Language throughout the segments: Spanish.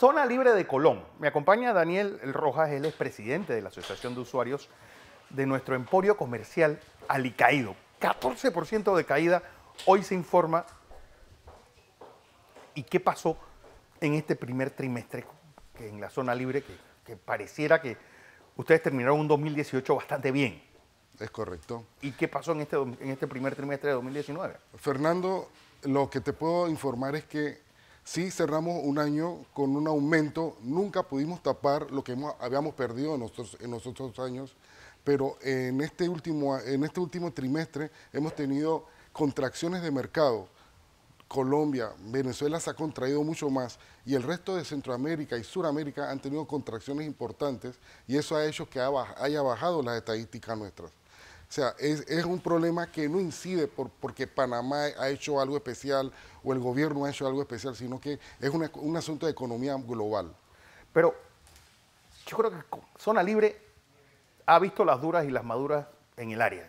Zona Libre de Colón. Me acompaña Daniel Rojas, él es presidente de la Asociación de Usuarios de nuestro emporio comercial Alicaído. 14% de caída, hoy se informa. ¿Y qué pasó en este primer trimestre en la zona libre que, pareciera que ustedes terminaron un 2018 bastante bien? Es correcto. ¿Y qué pasó en este, este primer trimestre de 2019? Fernando, lo que te puedo informar es que sí cerramos un año con un aumento, nunca pudimos tapar lo que habíamos perdido en los otros años, pero en este, último, en este último trimestre hemos tenido contracciones de mercado. Colombia, Venezuela se ha contraído mucho más y el resto de Centroamérica y Suramérica han tenido contracciones importantes y eso ha hecho que haya bajado las estadísticas nuestras. O sea, es, un problema que no incide por, porque Panamá ha hecho algo especial o el gobierno ha hecho algo especial, sino que es un asunto de economía global. Pero yo creo que Zona Libre ha visto las duras y las maduras en el área.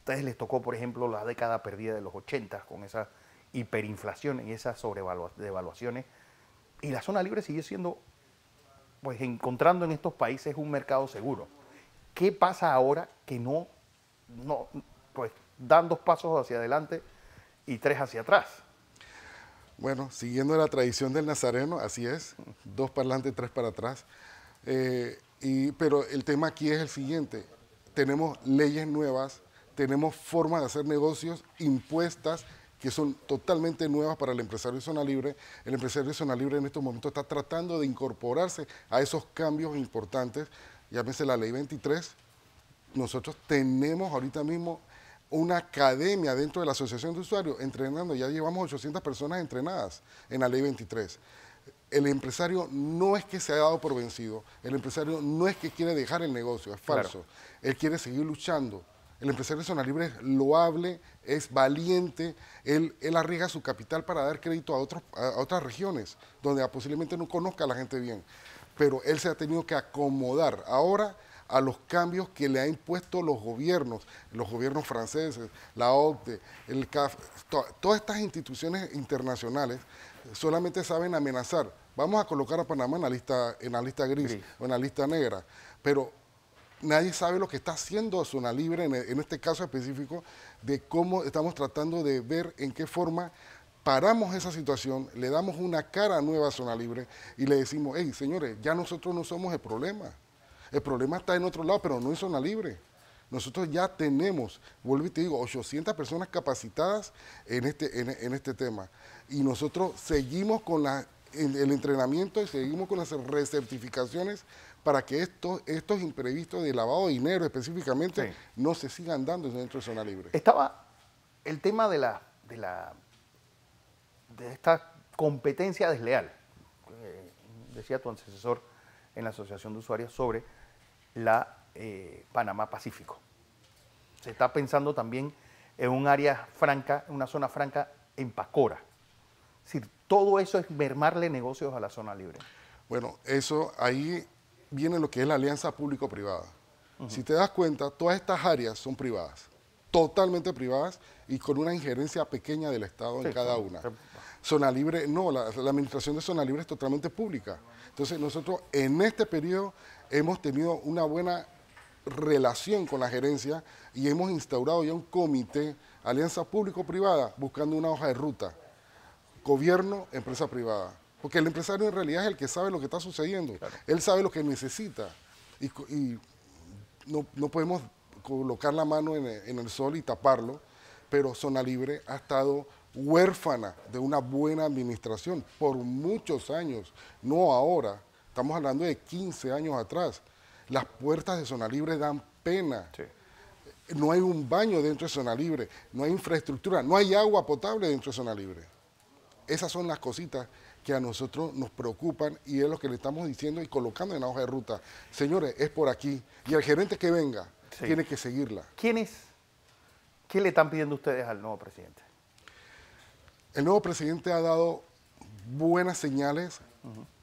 ustedes les tocó, por ejemplo, la década perdida de los 80 con esa hiperinflación y esas sobrevaluaciones. Y la zona libre sigue siendo, pues encontrando en estos países un mercado seguro. ¿Qué pasa ahora que no no, pues dan dos pasos hacia adelante y tres hacia atrás. Bueno, siguiendo la tradición del nazareno, así es, dos para adelante, tres para atrás. Eh, pero el tema aquí es el siguiente, tenemos leyes nuevas, tenemos formas de hacer negocios impuestas que son totalmente nuevas para el empresario de zona libre. El empresario de zona libre en estos momentos está tratando de incorporarse a esos cambios importantes, llámese la ley 23, nosotros tenemos ahorita mismo una academia dentro de la Asociación de Usuarios entrenando, ya llevamos 800 personas entrenadas en la Ley 23. El empresario no es que se haya dado por vencido, el empresario no es que quiere dejar el negocio, es falso. Él quiere seguir luchando. El empresario de zona libre es loable, es valiente, él, arriesga su capital para dar crédito a, a otras regiones donde posiblemente no conozca a la gente bien. Pero él se ha tenido que acomodar. Ahora a los cambios que le han impuesto los gobiernos, los gobiernos franceses, la OCDE, el CAF, todas estas instituciones internacionales solamente saben amenazar. Vamos a colocar a Panamá en la lista, en la lista gris, o en la lista negra, pero nadie sabe lo que está haciendo Zona Libre en, en este caso específico de cómo estamos tratando de ver en qué forma paramos esa situación, le damos una cara nueva a Zona Libre y le decimos, hey, señores, ya nosotros no somos el problema. El problema está en otro lado, pero no en zona libre. Nosotros ya tenemos, vuelvo y te digo, 800 personas capacitadas en este, en, este tema. Y nosotros seguimos con la, el, entrenamiento y seguimos con las recertificaciones para que estos, estos imprevistos de lavado de dinero específicamente no se sigan dando dentro de zona libre. Estaba el tema de, la, de, la, de esta competencia desleal, eh, decía tu antecesor en la Asociación de Usuarios, sobre la eh, Panamá Pacífico. Se está pensando también en un área franca, una zona franca en Pacora. Es decir, todo eso es mermarle negocios a la zona libre. Bueno, eso ahí viene lo que es la alianza público-privada. Si te das cuenta, todas estas áreas son privadas, totalmente privadas y con una injerencia pequeña del Estado en cada una. Zona Libre, no, la, administración de Zona Libre es totalmente pública. Entonces nosotros en este periodo hemos tenido una buena relación con la gerencia y hemos instaurado ya un comité, alianza público-privada, buscando una hoja de ruta, gobierno, empresa privada. Porque el empresario en realidad es el que sabe lo que está sucediendo, él sabe lo que necesita y, no, podemos colocar la mano en el sol y taparlo, pero Zona Libre ha estado huérfana de una buena administración por muchos años, no ahora, estamos hablando de 15 años atrás. Las puertas de zona libre dan pena. No hay un baño dentro de zona libre, no hay infraestructura, no hay agua potable dentro de zona libre. Esas son las cositas que a nosotros nos preocupan y es lo que le estamos diciendo y colocando en la hoja de ruta. Señores, es por aquí y el gerente que venga tiene que seguirla. ¿Quién es? ¿Qué le están pidiendo ustedes al nuevo presidente? el nuevo presidente ha dado buenas señales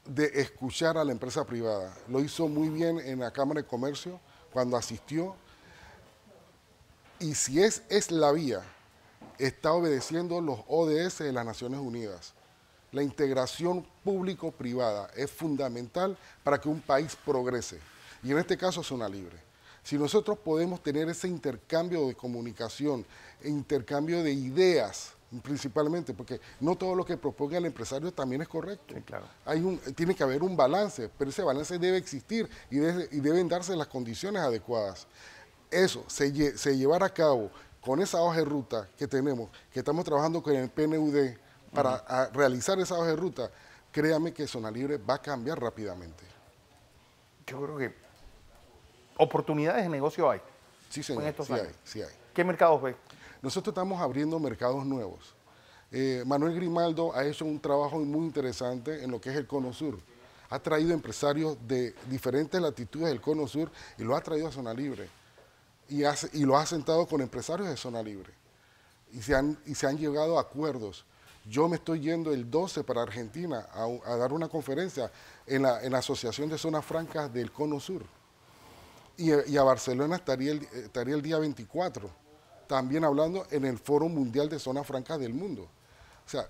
de escuchar a la empresa privada. Lo hizo muy bien en la Cámara de Comercio cuando asistió. Y si es, es la vía, está obedeciendo los ODS de las Naciones Unidas. La integración público-privada es fundamental para que un país progrese. Y en este caso, es una Libre. Si nosotros podemos tener ese intercambio de comunicación, intercambio de ideas, principalmente, porque no todo lo que proponga el empresario también es correcto. Hay un, tiene que haber un balance, pero ese balance debe existir y, deben darse las condiciones adecuadas. Eso, se, se llevar a cabo con esa hoja de ruta que tenemos, que estamos trabajando con el PNUD para realizar esa hoja de ruta, créame que Zona Libre va a cambiar rápidamente. Yo creo que oportunidades de negocio hay. Sí, señor, sí hay, sí hay. ¿Qué mercados ve? Nosotros estamos abriendo mercados nuevos. Eh, Manuel Grimaldo ha hecho un trabajo muy interesante en lo que es el Cono Sur. Ha traído empresarios de diferentes latitudes del Cono Sur y lo ha traído a Zona Libre. Y, lo ha sentado con empresarios de Zona Libre. Y se han, llegado a acuerdos. Yo me estoy yendo el 12 para Argentina a, dar una conferencia en la, Asociación de Zonas Francas del Cono Sur. Y, eh, a Barcelona estaría eh, estaría el día 24 también hablando en el Foro Mundial de Zonas Francas del Mundo. O sea,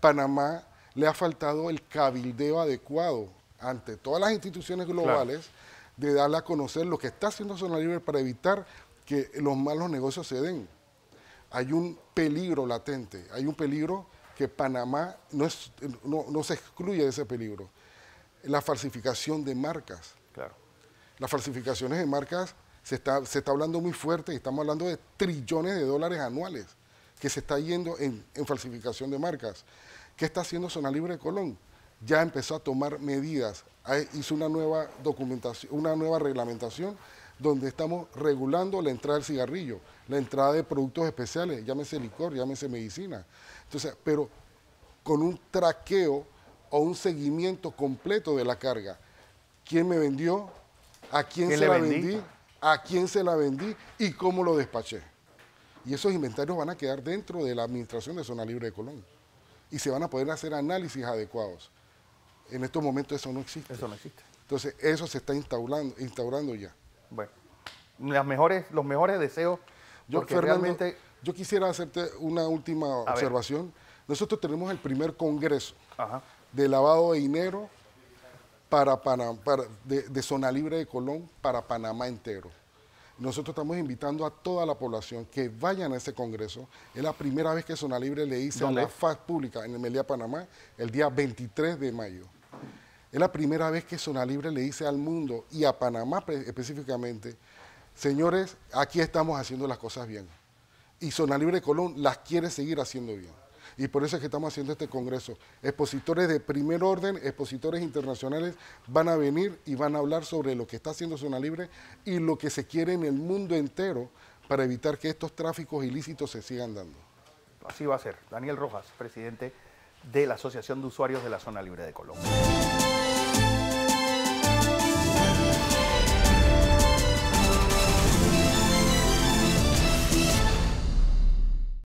Panamá le ha faltado el cabildeo adecuado ante todas las instituciones globales de darle a conocer lo que está haciendo Zona Libre para evitar que los malos negocios se den. Hay un peligro latente, hay un peligro que Panamá no, no se excluye de ese peligro. La falsificación de marcas. Claro. Las falsificaciones de marcas se está, se está hablando muy fuerte y estamos hablando de trillones de dólares anuales que se está yendo en, falsificación de marcas. ¿Qué está haciendo Zona Libre de Colón? Ya empezó a tomar medidas, hizo una nueva documentación, una nueva reglamentación donde estamos regulando la entrada del cigarrillo, la entrada de productos especiales, llámese licor, llámese medicina. Entonces, pero con un traqueo o un seguimiento completo de la carga. ¿Quién me vendió? ¿A quién, se le la vendí? a quién se la vendí y cómo lo despaché. Y esos inventarios van a quedar dentro de la administración de Zona Libre de Colón y se van a poder hacer análisis adecuados. En estos momentos eso no existe. Eso no existe. Entonces, eso se está instaurando, instaurando ya. Bueno, las mejores, los mejores deseos. Yo, realmente... yo quisiera hacerte una última observación. Nosotros tenemos el primer congreso de lavado de dinero para, de, Zona Libre de Colón para Panamá entero. Nosotros estamos invitando a toda la población que vayan a ese congreso. Es la primera vez que Zona Libre le dice a la FAC pública en Melilla, Panamá, el día 23 de mayo. Es la primera vez que Zona Libre le dice al mundo y a Panamá específicamente, señores, aquí estamos haciendo las cosas bien. Y Zona Libre de Colón las quiere seguir haciendo bien y por eso es que estamos haciendo este congreso. Expositores de primer orden, expositores internacionales van a venir y van a hablar sobre lo que está haciendo Zona Libre y lo que se quiere en el mundo entero para evitar que estos tráficos ilícitos se sigan dando. Así va a ser. Daniel Rojas, presidente de la Asociación de Usuarios de la Zona Libre de Colombia.